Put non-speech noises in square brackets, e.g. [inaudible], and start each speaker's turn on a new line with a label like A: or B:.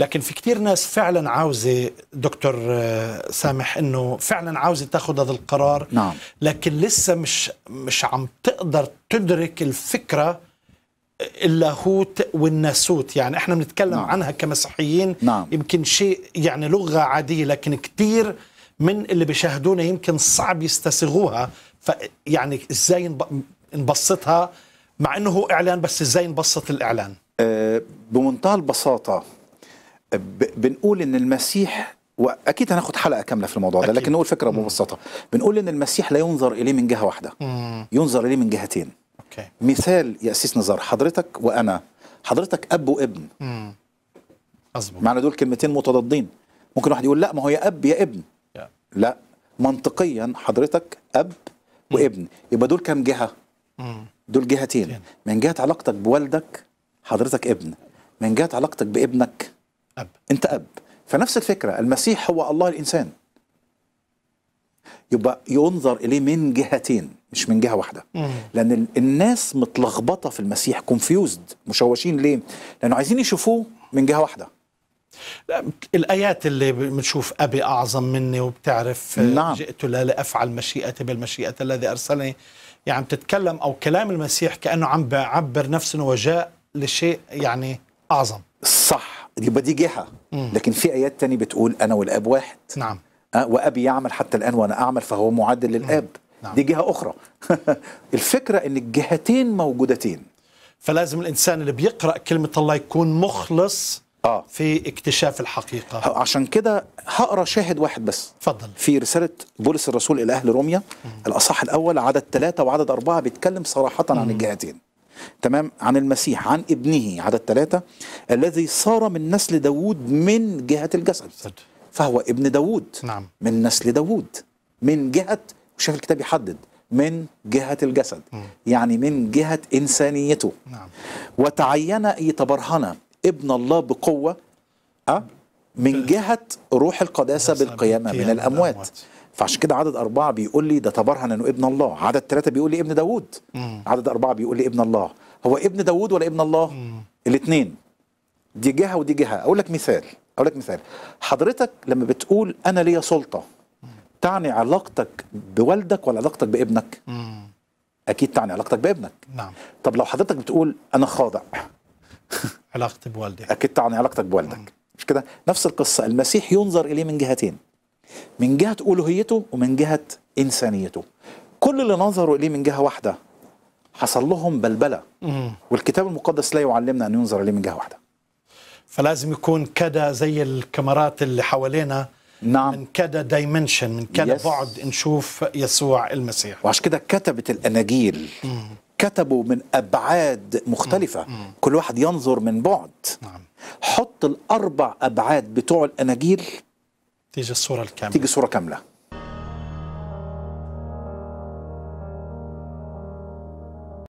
A: لكن في كتير ناس فعلا عاوزة دكتور آه، سامح أنه فعلا عاوزة تاخذ هذا القرار نعم. لكن لسه مش, مش عم تقدر تدرك الفكرة اللاهوت والناسوت يعني احنا بنتكلم نعم. عنها كمسيحيين نعم. يمكن شيء يعني لغة عادية لكن كثير من اللي بيشاهدونا يمكن صعب يستسيغوها فيعني ازاي نبسطها مع انه هو اعلان بس ازاي
B: نبسط الاعلان أه بمنتهى البساطه بنقول ان المسيح واكيد هناخد حلقه كامله في الموضوع ده لكن نقول فكره ببساطه بنقول ان المسيح لا ينظر اليه من جهه واحده مم. ينظر اليه من جهتين أوكي. مثال يا اسيس نزار حضرتك وانا حضرتك اب وابن امم معنى دول كلمتين متضادين ممكن واحد يقول لا ما هو يا اب يا ابن yeah. لا منطقيا حضرتك اب مم. وابن يبقى دول كام جهه مم. دول جهتين من جهه علاقتك بوالدك حضرتك ابن من جهه علاقتك بابنك أب أنت أب فنفس الفكرة المسيح هو الله الإنسان يبقى ينظر إليه من جهتين مش من جهة واحدة لأن الناس متلخبطة في المسيح كونفيوزد مشوشين ليه لأنه عايزين يشوفوه من جهة واحدة
A: الآيات اللي بنشوف أبي أعظم مني وبتعرف آه، نعم. جئت لا لأفعل مشيئتي بالمشيئة الذي أرسلني يعني بتتكلم أو كلام المسيح كأنه عم بعبر نفسه إنه وجاء لشيء يعني أعظم
B: يبقى دي جهه لكن في ايات تانية بتقول انا والاب واحد نعم أه وابي يعمل حتى الان وانا اعمل فهو معدل للاب نعم. دي جهه اخرى [laughs] الفكره ان الجهتين موجودتين
A: فلازم الانسان اللي بيقرا كلمه الله يكون مخلص آه. في اكتشاف الحقيقه
B: عشان كده هقرا شاهد واحد بس اتفضل في رساله بولس الرسول الى اهل روميا الاصح الاول عدد ثلاثة وعدد أربعة بيتكلم صراحه عن الجهتين تمام عن المسيح عن ابنه عدد ثلاثة الذي صار من نسل داوود من جهة الجسد فهو ابن داوود نعم. من نسل داوود من جهة وشاف الكتاب يحدد من جهة الجسد م. يعني من جهة إنسانيته نعم. وتعين يتبرهن ابن الله بقوة أه؟ من جهة روح القداسة بالقيامة من الأموات, الأموات. فعشان كده عدد أربعة بيقول لي ده تبرهن أنه ابن الله عدد ثلاثة بيقول لي ابن داود مم. عدد أربعة بيقول لي ابن الله هو ابن داود ولا ابن الله الاثنين دي جهة ودي جهة أقول لك مثال أقول لك مثال حضرتك لما بتقول أنا ليا سلطة تعني علاقتك بوالدك ولا علاقتك بابنك مم. أكيد تعني علاقتك بابنك نعم طب لو حضرتك بتقول أنا خاضع [laughs] علاقتي بوالدي أكيد تعني علاقتك بوالدك مم. مش كده نفس القصة المسيح ينظر إليه من جهتين من جهة ألوهيته ومن جهة إنسانيته كل اللي نظروا إليه من جهة واحدة حصل لهم بلبلة والكتاب المقدس لا يعلمنا أن ينظر إليه من جهة واحدة
A: فلازم يكون كذا زي الكاميرات اللي حوالينا نعم من كذا دايمنشن من كذا بعد نشوف
B: يسوع المسيح وعشان كده كتبت الأناجيل كتبوا من أبعاد مختلفة مم. مم. كل واحد ينظر من بعد نعم. حط الأربع أبعاد بتوع الأناجيل تيجي الصورة الكاملة تيجي الصورة كاملة